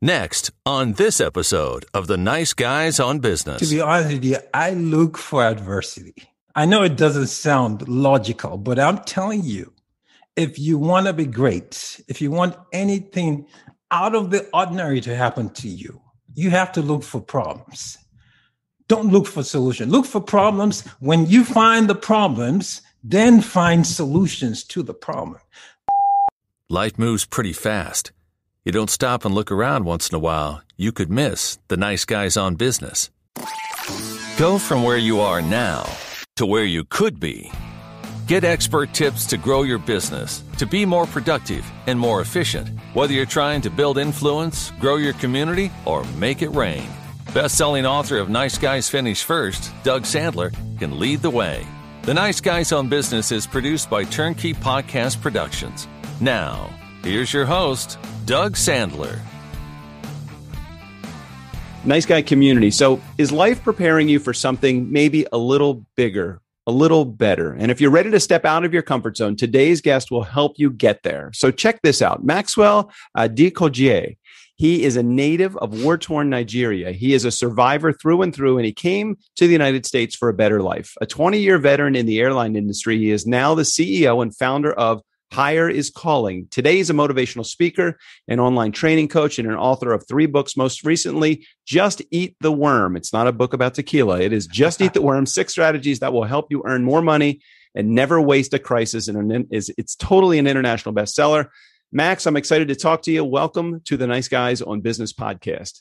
Next, on this episode of The Nice Guys on Business. To be honest with you, I look for adversity. I know it doesn't sound logical, but I'm telling you, if you want to be great, if you want anything out of the ordinary to happen to you, you have to look for problems. Don't look for solutions. Look for problems. When you find the problems, then find solutions to the problem. Life moves pretty fast. You don't stop and look around once in a while. You could miss the nice guys on business. Go from where you are now to where you could be. Get expert tips to grow your business, to be more productive and more efficient, whether you're trying to build influence, grow your community, or make it rain. Best selling author of Nice Guys Finish First, Doug Sandler, can lead the way. The Nice Guys on Business is produced by Turnkey Podcast Productions. Now, Here's your host, Doug Sandler. Nice guy community. So, is life preparing you for something maybe a little bigger, a little better? And if you're ready to step out of your comfort zone, today's guest will help you get there. So, check this out Maxwell uh, He is a native of war torn Nigeria. He is a survivor through and through, and he came to the United States for a better life. A 20 year veteran in the airline industry, he is now the CEO and founder of Hire is Calling. Today, is a motivational speaker, an online training coach, and an author of three books. Most recently, Just Eat the Worm. It's not a book about tequila, it is Just Eat the Worm Six Strategies That Will Help You Earn More Money and Never Waste a Crisis. And is it's totally an international bestseller. Max, I'm excited to talk to you. Welcome to the Nice Guys on Business podcast.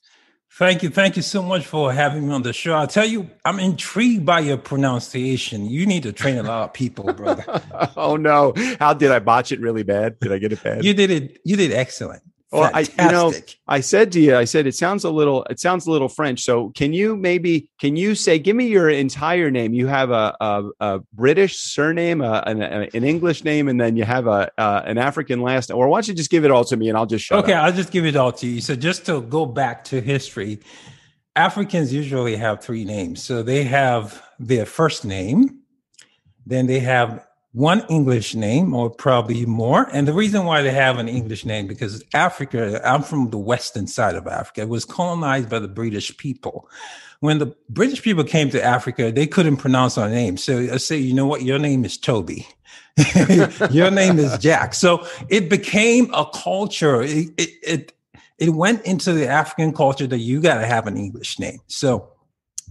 Thank you. Thank you so much for having me on the show. I'll tell you, I'm intrigued by your pronunciation. You need to train a lot of people, brother. oh no. How did I botch it really bad? Did I get it bad? You did it. You did excellent. Well, I you know I said to you, I said it sounds a little it sounds a little French. So can you maybe can you say give me your entire name? You have a a, a British surname, a, an, an, English name, and then you have a, a an African last. Name. Or why don't you just give it all to me and I'll just show. okay, up. I'll just give it all to you. So just to go back to history, Africans usually have three names. So they have their first name, then they have one English name or probably more. And the reason why they have an English name because Africa, I'm from the western side of Africa, it was colonized by the British people. When the British people came to Africa, they couldn't pronounce our name. So I say, you know what? Your name is Toby. Your name is Jack. So it became a culture. It, it, it, it went into the African culture that you got to have an English name. So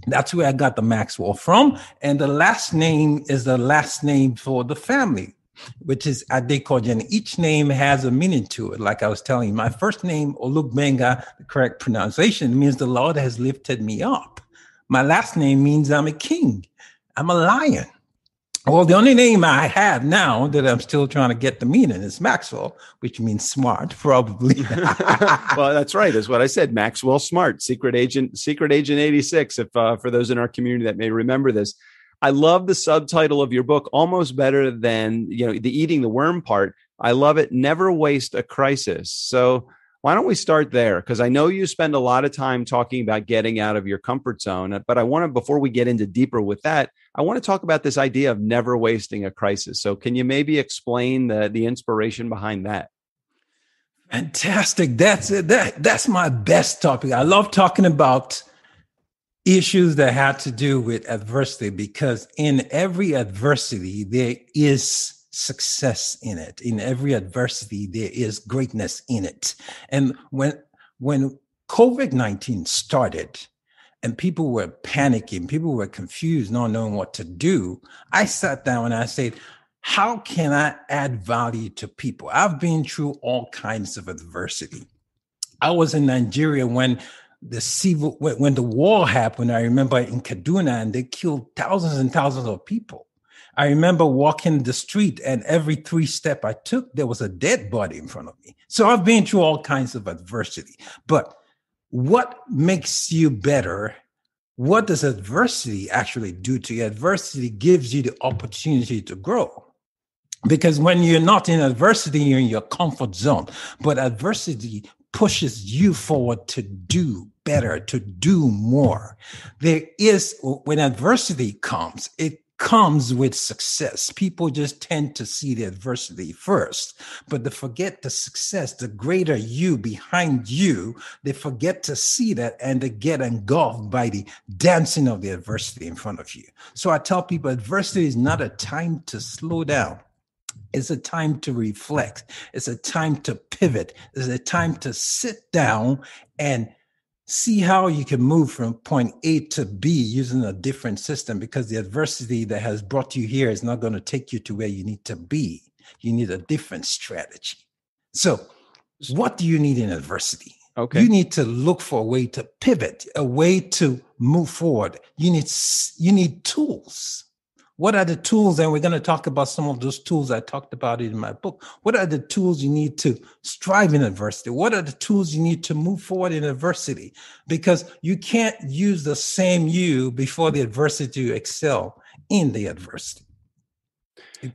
that's where I got the Maxwell from. And the last name is the last name for the family, which is uh, Adekojan. Each name has a meaning to it. Like I was telling you, my first name, Olugbenga, the correct pronunciation, means the Lord has lifted me up. My last name means I'm a king. I'm a lion. Well, the only name I have now that I'm still trying to get the meaning is Maxwell, which means smart, probably. well, that's right. That's what I said. Maxwell Smart, secret agent, secret agent 86. If uh, for those in our community that may remember this, I love the subtitle of your book almost better than you know the eating the worm part. I love it. Never waste a crisis. So why don't we start there? Because I know you spend a lot of time talking about getting out of your comfort zone, uh, but I want to, before we get into deeper with that, I want to talk about this idea of never wasting a crisis. So, can you maybe explain the, the inspiration behind that? Fantastic. That's it. That, that's my best topic. I love talking about issues that have to do with adversity because in every adversity, there is success in it. In every adversity, there is greatness in it. And when when COVID nineteen started, and people were panicking, people were confused, not knowing what to do, I sat down and I said, "How can I add value to people? I've been through all kinds of adversity. I was in Nigeria when." the civil when, the war happened i remember in kaduna and they killed thousands and thousands of people I remember walking the street, and every three step I took, there was a dead body in front of me. So I've been through all kinds of adversity. But what makes you better? What does adversity actually do to you? Adversity gives you the opportunity to grow. Because when you're not in adversity, you're in your comfort zone. But adversity pushes you forward to do better, to do more. There is, when adversity comes, it comes with success. People just tend to see the adversity first, but they forget the success, the greater you behind you. They forget to see that and they get engulfed by the dancing of the adversity in front of you. So I tell people adversity is not a time to slow down. It's a time to reflect. It's a time to pivot. It's a time to sit down and see how you can move from point A to B using a different system because the adversity that has brought you here is not going to take you to where you need to be. You need a different strategy. So, what do you need in adversity? Okay. You need to look for a way to pivot, a way to move forward. You need you need tools. What are the tools? And we're going to talk about some of those tools I talked about in my book. What are the tools you need to strive in adversity? What are the tools you need to move forward in adversity? Because you can't use the same you before the adversity you excel in the adversity.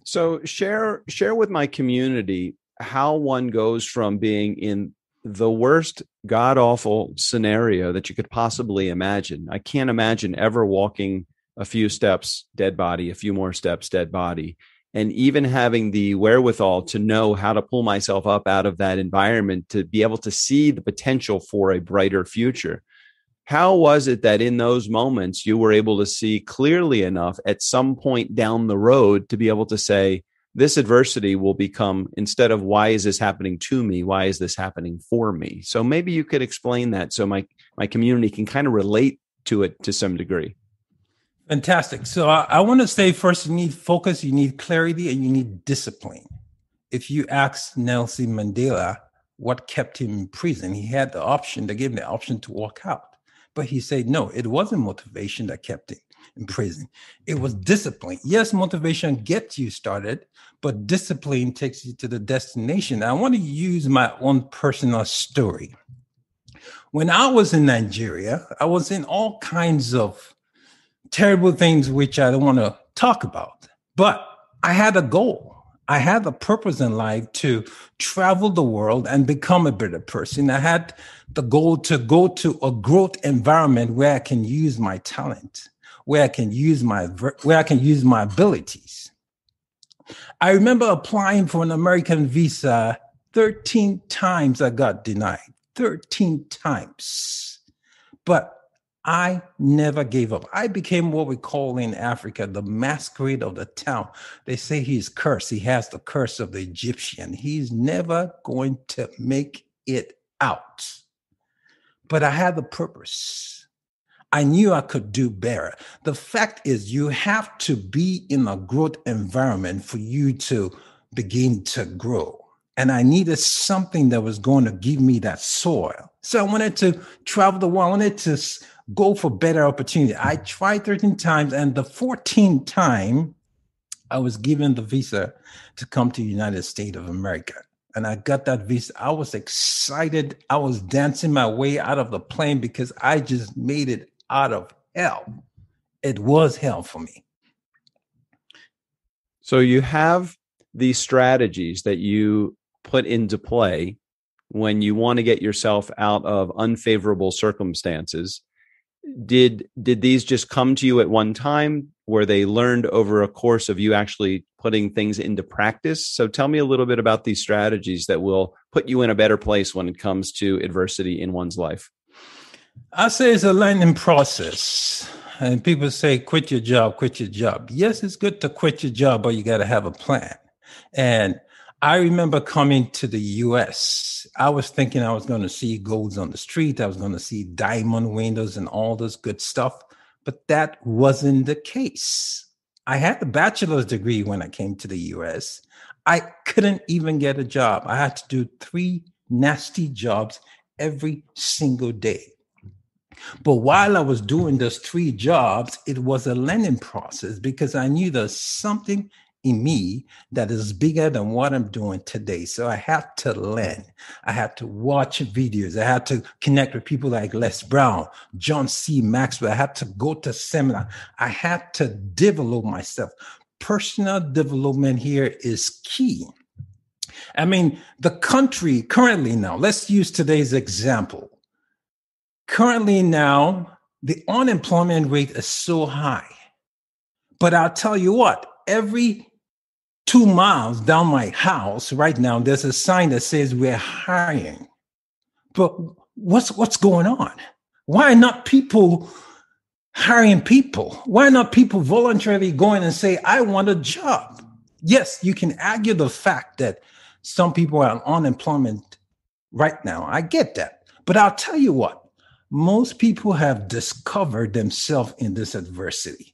So share share with my community how one goes from being in the worst god awful scenario that you could possibly imagine. I can't imagine ever walking a few steps, dead body, a few more steps, dead body. And even having the wherewithal to know how to pull myself up out of that environment to be able to see the potential for a brighter future. How was it that in those moments you were able to see clearly enough at some point down the road to be able to say, this adversity will become instead of why is this happening to me why is this happening for me so maybe you could explain that so my my community can kind of relate to it to some degree Fantastic. So I, I want to say first, you need focus, you need clarity, and you need discipline. If you ask Nelson Mandela what kept him in prison, he had the option, they gave him the option to walk out. But he said, no, it wasn't motivation that kept him in prison. It was discipline. Yes, motivation gets you started, but discipline takes you to the destination. I want to use my own personal story. When I was in Nigeria, I was in all kinds of terrible things which I don't want to talk about. But I had a goal. I had a purpose in life to travel the world and become a better person. I had the goal to go to a growth environment where I can use my talent, where I can use my where I can use my abilities. I remember applying for an American visa 13 times I got denied. 13 times. But I never gave up. I became what we call in Africa the masquerade of the town. They say he's cursed. He has the curse of the Egyptian. He's never going to make it out. But I had the purpose. I knew I could do better. The fact is, you have to be in a growth environment for you to begin to grow. And I needed something that was going to give me that soil. So I wanted to travel the world. I wanted to go for better opportunity. I tried 13 times, and the 14th time, I was given the visa to come to United States of America. And I got that visa. I was excited. I was dancing my way out of the plane because I just made it out of hell. It was hell for me. So you have these strategies that you put into play when you want to get yourself out of unfavorable circumstances did did these just come to you at one time where they learned over a course of you actually putting things into practice so tell me a little bit about these strategies that will put you in a better place when it comes to adversity in one's life i say it's a learning process and people say quit your job quit your job yes it's good to quit your job but you got to have a plan and I remember coming to the US. I was thinking I was going to see golds on the street, I was going to see diamond windows and all this good stuff, but that wasn't the case. I had a bachelor's degree when I came to the US. I couldn't even get a job. I had to do three nasty jobs every single day. But while I was doing those three jobs, it was a learning process because I knew there's something in me that is bigger than what I'm doing today. So I have to learn. I have to watch videos. I have to connect with people like Les Brown, John C. Maxwell. I have to go to seminar. I have to develop myself. Personal development here is key. I mean, the country currently now, let's use today's example. Currently now, the unemployment rate is so high. But I'll tell you what, every two miles down my house right now, there's a sign that says we're hiring. But what's what's going on? Why are not people hiring people? Why are not people voluntarily going and say, I want a job? Yes, you can argue the fact that some people are on unemployment right now. I get that. But I'll tell you what, most people have discovered themselves in this adversity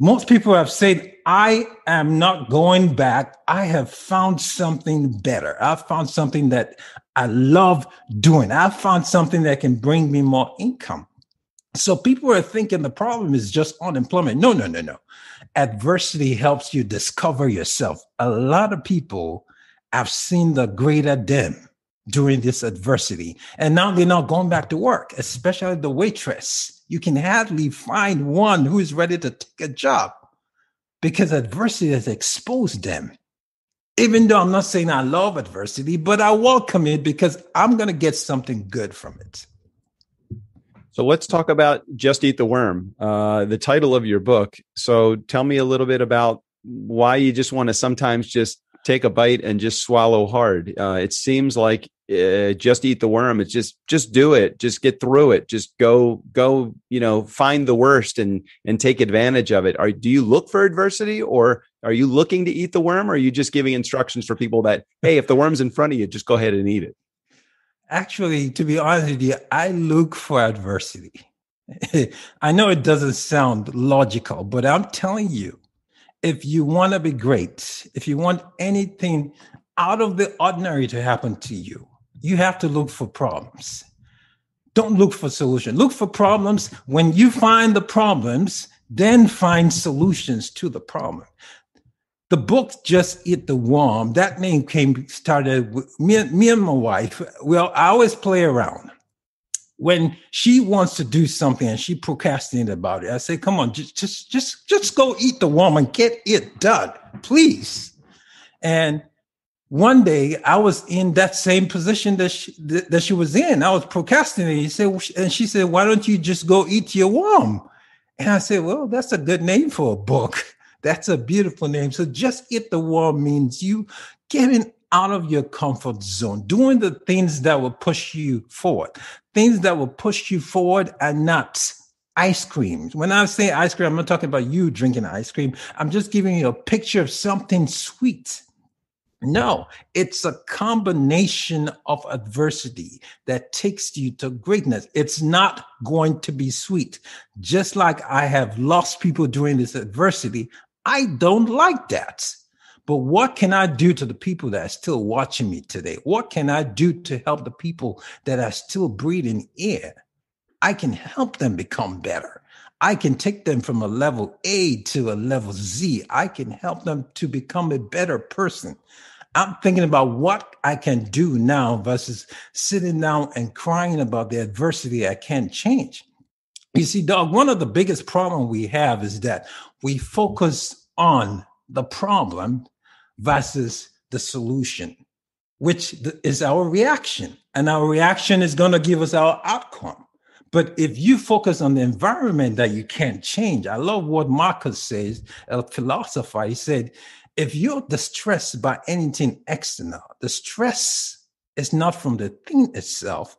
most people have said, I am not going back. I have found something better. I have found something that I love doing. I have found something that can bring me more income. So people are thinking the problem is just unemployment. No, no, no, no. Adversity helps you discover yourself. A lot of people have seen the greater them during this adversity. And now they're not going back to work, especially the waitress you can hardly find one who is ready to take a job because adversity has exposed them. Even though I'm not saying I love adversity, but I welcome it because I'm going to get something good from it. So let's talk about Just Eat the Worm, uh, the title of your book. So tell me a little bit about why you just want to sometimes just take a bite and just swallow hard. Uh, it seems like uh, just eat the worm. It's just just do it. Just get through it. Just go go. You know, find the worst and and take advantage of it. Are do you look for adversity or are you looking to eat the worm? Or are you just giving instructions for people that hey, if the worm's in front of you, just go ahead and eat it? Actually, to be honest with you, I look for adversity. I know it doesn't sound logical, but I'm telling you, if you want to be great, if you want anything out of the ordinary to happen to you, you have to look for problems. Don't look for solutions. Look for problems. When you find the problems, then find solutions to the problem. The book just eat the worm. That name came started with me, me and my wife. Well, I always play around when she wants to do something and she procrastinated about it, I say, come on, just just just just go eat the worm and get it done, please. And one day I was in that same position that she, that she was in. I was procrastinating. She said, and she said, why don't you just go eat your worm? And I said, well, that's a good name for a book. That's a beautiful name. So just eat the worm means you getting out of your comfort zone, doing the things that will push you forward things that will push you forward are not ice creams. When I say ice cream, I'm not talking about you drinking ice cream. I'm just giving you a picture of something sweet. No, it's a combination of adversity that takes you to greatness. It's not going to be sweet. Just like I have lost people during this adversity, I don't like that. But what can I do to the people that are still watching me today? What can I do to help the people that are still breathing air? I can help them become better. I can take them from a level A to a level Z. I can help them to become a better person. I'm thinking about what I can do now versus sitting down and crying about the adversity I can't change. You see, dog, one of the biggest problem we have is that we focus on the problem versus the solution, which is our reaction. And our reaction is going to give us our outcome. But if you focus on the environment that you can't change, I love what Marcus says, a philosopher. He said, if you're distressed by anything external, the stress is not from the thing itself,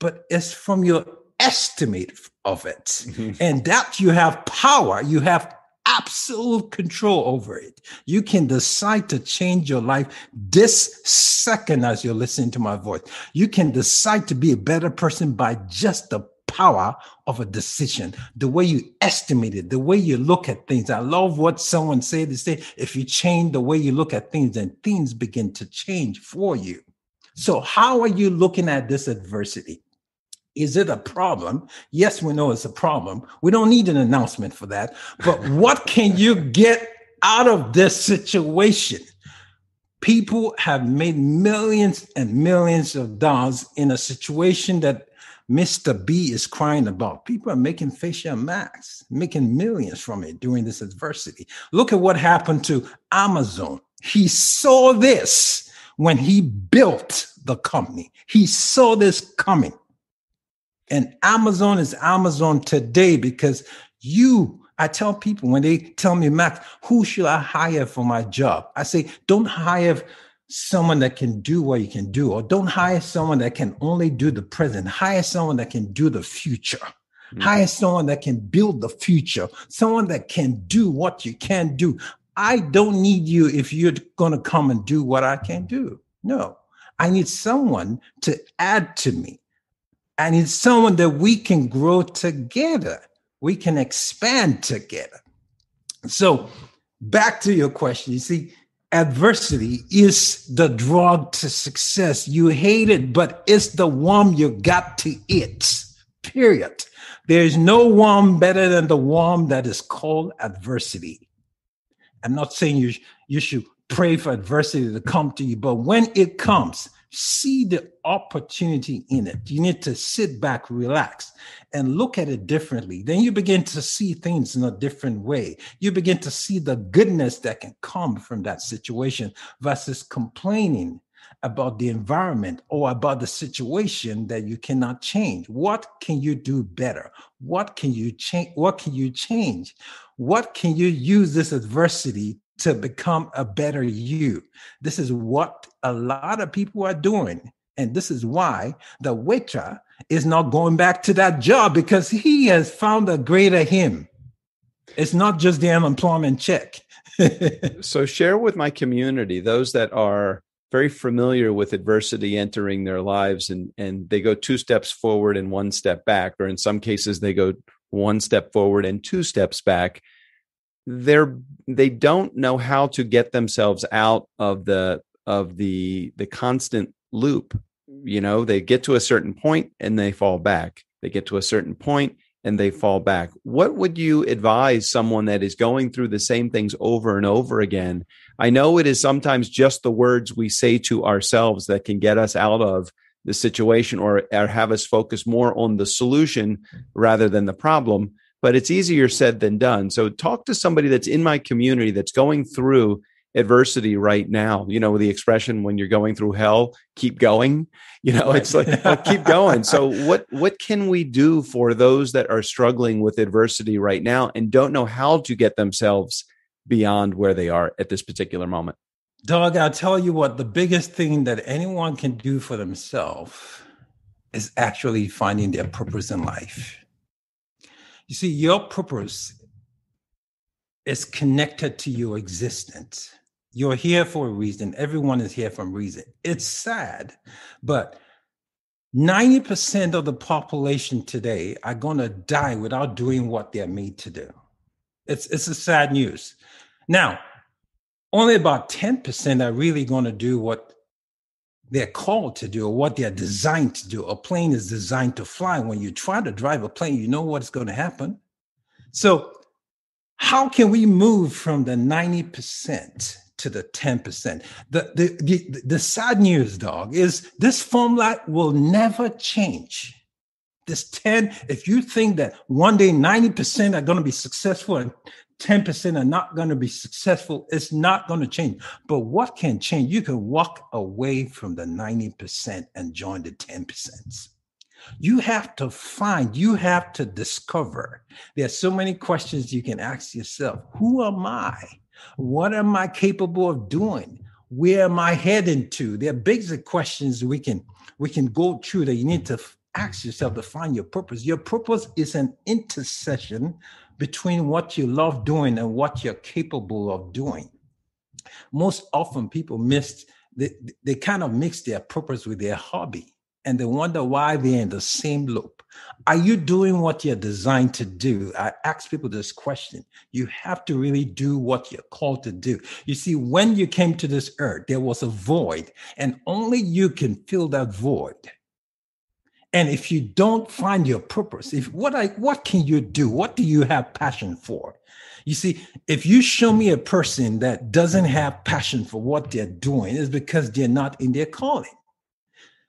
but it's from your estimate of it. Mm-hmm. And that you have power, you have absolute control over it. You can decide to change your life this second as you're listening to my voice. You can decide to be a better person by just the power of a decision, the way you estimate it, the way you look at things. I love what someone said. They say, if you change the way you look at things, then things begin to change for you. So, how are you looking at this adversity? Is it a problem? Yes, we know it's a problem. We don't need an announcement for that. But what can you get out of this situation? People have made millions and millions of dollars in a situation that Mr. B is crying about. People are making facial masks, making millions from it during this adversity. Look at what happened to Amazon. He saw this when he built the company. He saw this coming. And Amazon is Amazon today because you, I tell people when they tell me, Max, who should I hire for my job? I say, don't hire someone that can do what you can do, or don't hire someone that can only do the present. Hire someone that can do the future. Mm-hmm. Hire someone that can build the future, someone that can do what you can do. I don't need you if you're going to come and do what I can do. No, I need someone to add to me and it's someone that we can grow together we can expand together so back to your question you see adversity is the drug to success you hate it but it's the one you got to eat. period there's no one better than the one that is called adversity i'm not saying you, you should pray for adversity to come to you but when it comes see the opportunity in it. You need to sit back, relax, and look at it differently. Then you begin to see things in a different way. You begin to see the goodness that can come from that situation versus complaining about the environment or about the situation that you cannot change what can you do better what can you change what can you change what can you use this adversity to become a better you. This is what a lot of people are doing. And this is why the witcher is not going back to that job because he has found a greater him. It's not just the unemployment check. so, share with my community those that are very familiar with adversity entering their lives and, and they go two steps forward and one step back, or in some cases, they go one step forward and two steps back they're they don't know how to get themselves out of the of the the constant loop you know they get to a certain point and they fall back they get to a certain point and they fall back what would you advise someone that is going through the same things over and over again i know it is sometimes just the words we say to ourselves that can get us out of the situation or, or have us focus more on the solution rather than the problem but it's easier said than done. So talk to somebody that's in my community that's going through adversity right now. You know, the expression when you're going through hell, keep going. You know, it's like well, keep going. So what what can we do for those that are struggling with adversity right now and don't know how to get themselves beyond where they are at this particular moment? Doug, I'll tell you what, the biggest thing that anyone can do for themselves is actually finding their purpose in life. You see, your purpose is connected to your existence. You're here for a reason. Everyone is here for a reason. It's sad, but 90% of the population today are going to die without doing what they're made to do. It's, it's a sad news. Now, only about 10% are really going to do what they're called to do or what they're designed to do. A plane is designed to fly. When you try to drive a plane, you know what's going to happen. So, how can we move from the 90% to the 10%? The, the, the, the sad news, dog, is this formula will never change. This 10, if you think that one day 90% are going to be successful and 10% are not going to be successful, it's not going to change. But what can change? You can walk away from the 90% and join the 10%. You have to find, you have to discover. There are so many questions you can ask yourself Who am I? What am I capable of doing? Where am I heading to? There are basic questions we can we can go through that you need to ask yourself to find your purpose. Your purpose is an intersection between what you love doing and what you're capable of doing. Most often, people miss, they, they kind of mix their purpose with their hobby and they wonder why they're in the same loop. Are you doing what you're designed to do? I ask people this question. You have to really do what you're called to do. You see, when you came to this earth, there was a void, and only you can fill that void. And if you don't find your purpose, if what I what can you do? What do you have passion for? You see, if you show me a person that doesn't have passion for what they're doing, it's because they're not in their calling.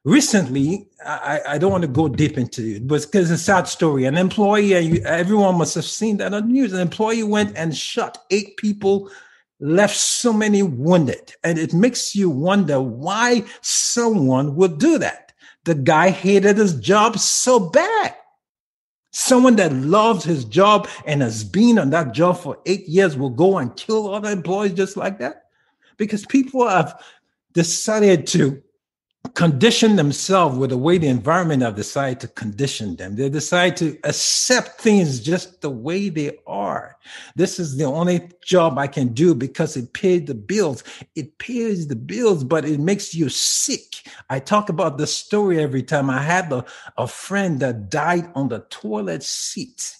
Recently, I, I don't want to go deep into it, but because it's a sad story. An employee, everyone must have seen that on the news. An employee went and shot eight people left so many wounded. And it makes you wonder why someone would do that. The guy hated his job so bad. Someone that loves his job and has been on that job for eight years will go and kill other employees just like that because people have decided to condition themselves with the way the environment of the site to condition them. They decide to accept things just the way they are. This is the only job I can do because it pays the bills. It pays the bills, but it makes you sick. I talk about the story every time. I had a, a friend that died on the toilet seat.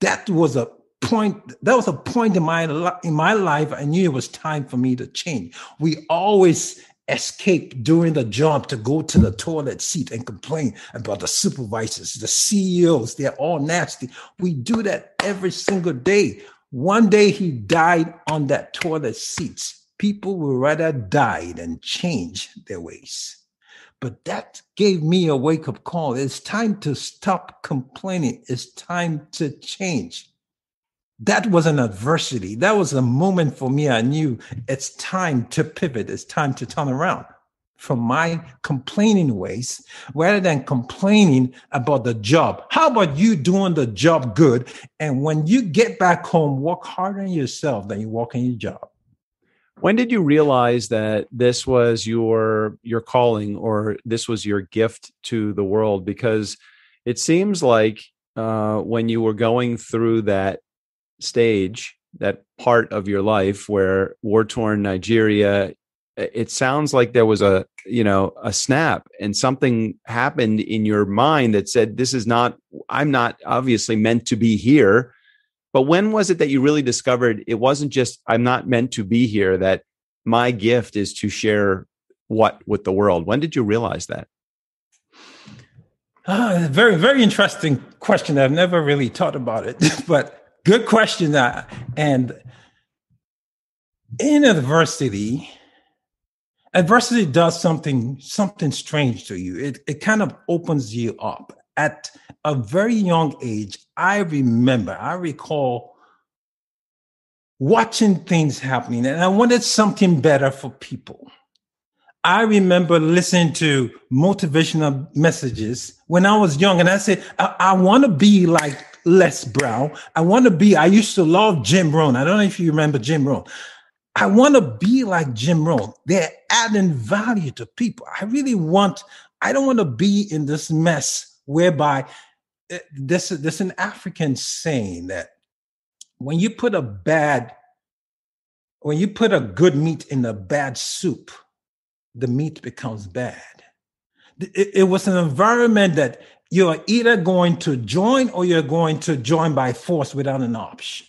That was a point that was a point in my in my life i knew it was time for me to change we always Escape during the job to go to the toilet seat and complain about the supervisors, the CEOs. They're all nasty. We do that every single day. One day he died on that toilet seat. People would rather die than change their ways. But that gave me a wake up call. It's time to stop complaining. It's time to change that was an adversity. That was a moment for me. I knew it's time to pivot. It's time to turn around from my complaining ways rather than complaining about the job. How about you doing the job good? And when you get back home, work harder on yourself than you work on your job. When did you realize that this was your your calling or this was your gift to the world? Because it seems like uh, when you were going through that stage, that part of your life where war torn Nigeria, it sounds like there was a, you know, a snap and something happened in your mind that said, this is not, I'm not obviously meant to be here. But when was it that you really discovered it wasn't just, I'm not meant to be here, that my gift is to share what with the world? When did you realize that? Uh, very, very interesting question. I've never really thought about it, but good question. Uh, and in adversity, adversity does something something strange to you. It it kind of opens you up. At a very young age, I remember, I recall watching things happening, and I wanted something better for people. I remember listening to motivational messages when I was young, and I said, I, I want to be like less brown. I want to be, I used to love Jim Rohn. I don't know if you remember Jim Rohn. I want to be like Jim Rohn. They're adding value to people. I really want, I don't want to be in this mess whereby eh, this is this an African saying that when you put a bad, when you put a good meat in a bad soup, the meat becomes bad. It, it was an environment that you're either going to join or you're going to join by force without an option.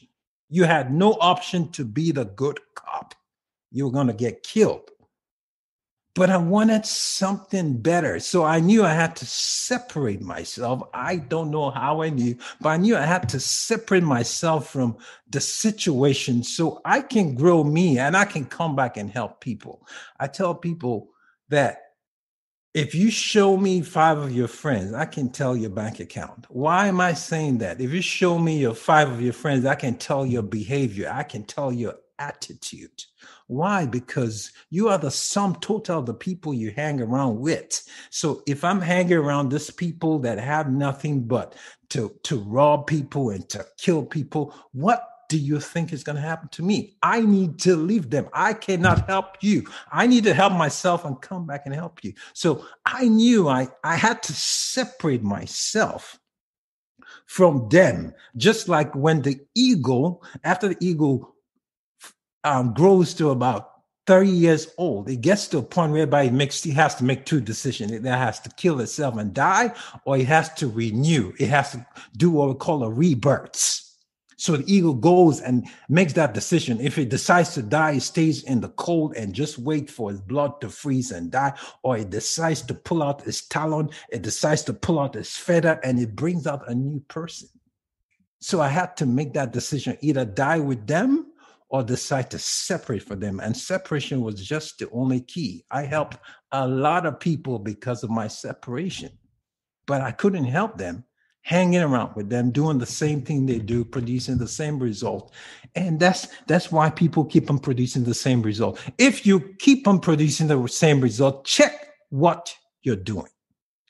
You had no option to be the good cop. You were going to get killed. But I wanted something better. So I knew I had to separate myself. I don't know how I knew, but I knew I had to separate myself from the situation so I can grow me and I can come back and help people. I tell people that if you show me five of your friends, I can tell your bank account. Why am I saying that? If you show me your five of your friends, I can tell your behavior. I can tell your attitude. Why? Because you are the sum total of the people you hang around with. So if I'm hanging around this people that have nothing but to, to rob people and to kill people, what do you think is going to happen to me? I need to leave them. I cannot help you. I need to help myself and come back and help you. So I knew I, I had to separate myself from them, just like when the eagle, after the eagle um, grows to about 30 years old, it gets to a point whereby it makes he has to make two decisions. It has to kill itself and die, or it has to renew. It has to do what we call a rebirth. So the eagle goes and makes that decision. If it decides to die, it stays in the cold and just wait for its blood to freeze and die, or it decides to pull out its talon, it decides to pull out its feather, and it brings out a new person. So I had to make that decision either die with them or decide to separate from them. And separation was just the only key. I helped a lot of people because of my separation, but I couldn't help them hanging around with them, doing the same thing they do, producing the same result. And that's that's why people keep on producing the same result. If you keep on producing the same result, check what you're doing.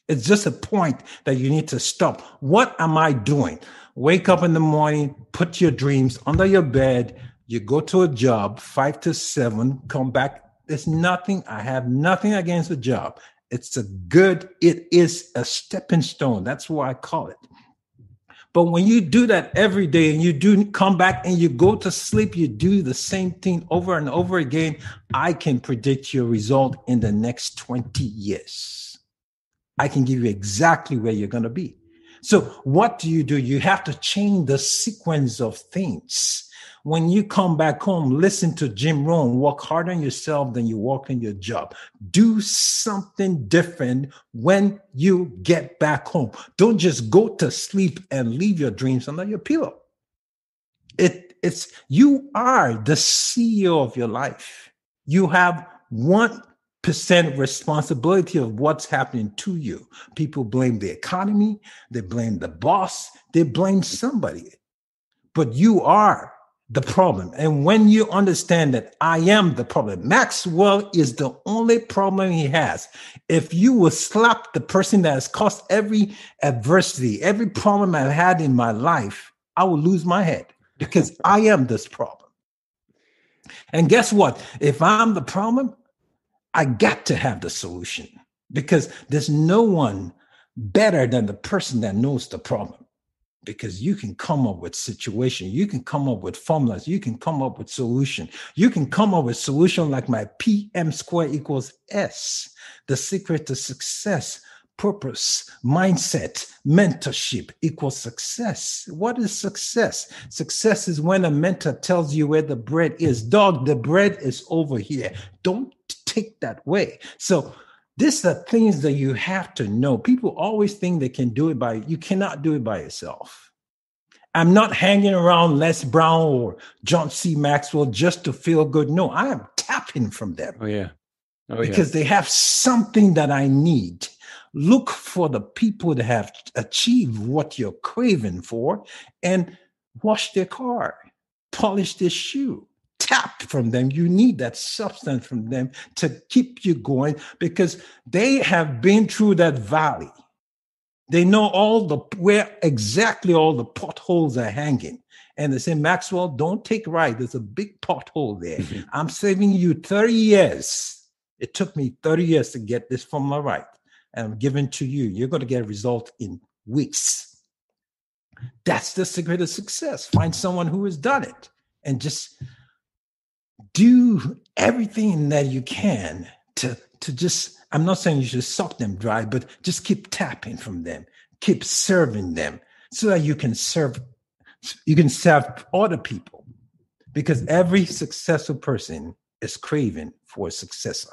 It's just a point that you need to stop. What am I doing? Wake up in the morning, put your dreams under your bed, you go to a job, five to seven, come back. There's nothing, I have nothing against the job. It's a good, it is a stepping stone. That's why I call it. But when you do that every day and you do come back and you go to sleep, you do the same thing over and over again, I can predict your result in the next 20 years. I can give you exactly where you're going to be. So, what do you do? You have to change the sequence of things. When you come back home, listen to Jim Rohn. Work harder on yourself than you work on your job. Do something different when you get back home. Don't just go to sleep and leave your dreams under your pillow. It, it's you are the CEO of your life. You have one percent responsibility of what's happening to you. People blame the economy, they blame the boss, they blame somebody. But you are the problem. And when you understand that I am the problem, Maxwell is the only problem he has. If you will slap the person that has caused every adversity, every problem I've had in my life, I will lose my head because I am this problem. And guess what? If I'm the problem, I got to have the solution because there's no one better than the person that knows the problem because you can come up with situation you can come up with formulas you can come up with solution you can come up with solution like my pm square equals s the secret to success purpose mindset mentorship equals success what is success success is when a mentor tells you where the bread is dog the bread is over here don't take that way so this the things that you have to know people always think they can do it by you cannot do it by yourself i'm not hanging around les brown or john c maxwell just to feel good no i am tapping from them oh yeah oh, because yeah. they have something that i need look for the people that have achieved what you're craving for and wash their car polish their shoe tap from them. You need that substance from them to keep you going because they have been through that valley. They know all the where exactly all the potholes are hanging. And they say, Maxwell, don't take right. There's a big pothole there. Mm-hmm. I'm saving you 30 years. It took me 30 years to get this from my right. And I'm giving to you. You're going to get a result in weeks. That's the secret of success. Find someone who has done it and just do everything that you can to to just i'm not saying you should suck them dry but just keep tapping from them keep serving them so that you can serve you can serve other people because every successful person is craving for a successor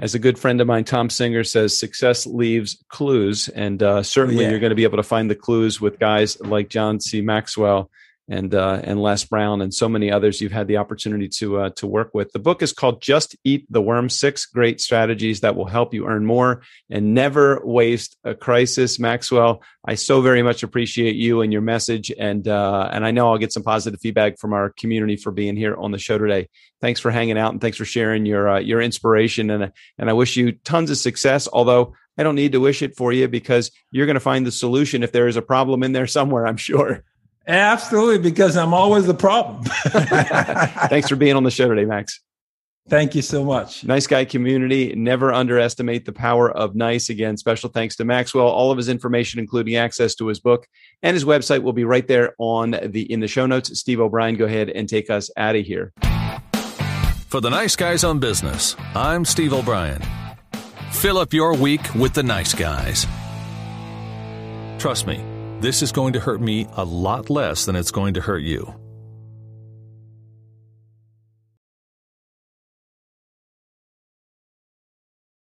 as a good friend of mine, Tom Singer says, success leaves clues. And uh, certainly yeah. you're going to be able to find the clues with guys like John C. Maxwell and uh, and Les Brown and so many others you've had the opportunity to uh, to work with. The book is called "Just Eat the Worm: Six Great Strategies That Will Help You Earn More and Never Waste a Crisis." Maxwell, I so very much appreciate you and your message, and uh, and I know I'll get some positive feedback from our community for being here on the show today. Thanks for hanging out and thanks for sharing your uh, your inspiration and and I wish you tons of success. Although I don't need to wish it for you because you're going to find the solution if there is a problem in there somewhere. I'm sure. Absolutely, because I'm always the problem. Thanks for being on the show today, Max. Thank you so much. Nice guy community. Never underestimate the power of nice. Again, special thanks to Maxwell. All of his information, including access to his book and his website, will be right there on the in the show notes. Steve O'Brien, go ahead and take us out of here. For the nice guys on business, I'm Steve O'Brien. Fill up your week with the nice guys. Trust me. This is going to hurt me a lot less than it's going to hurt you.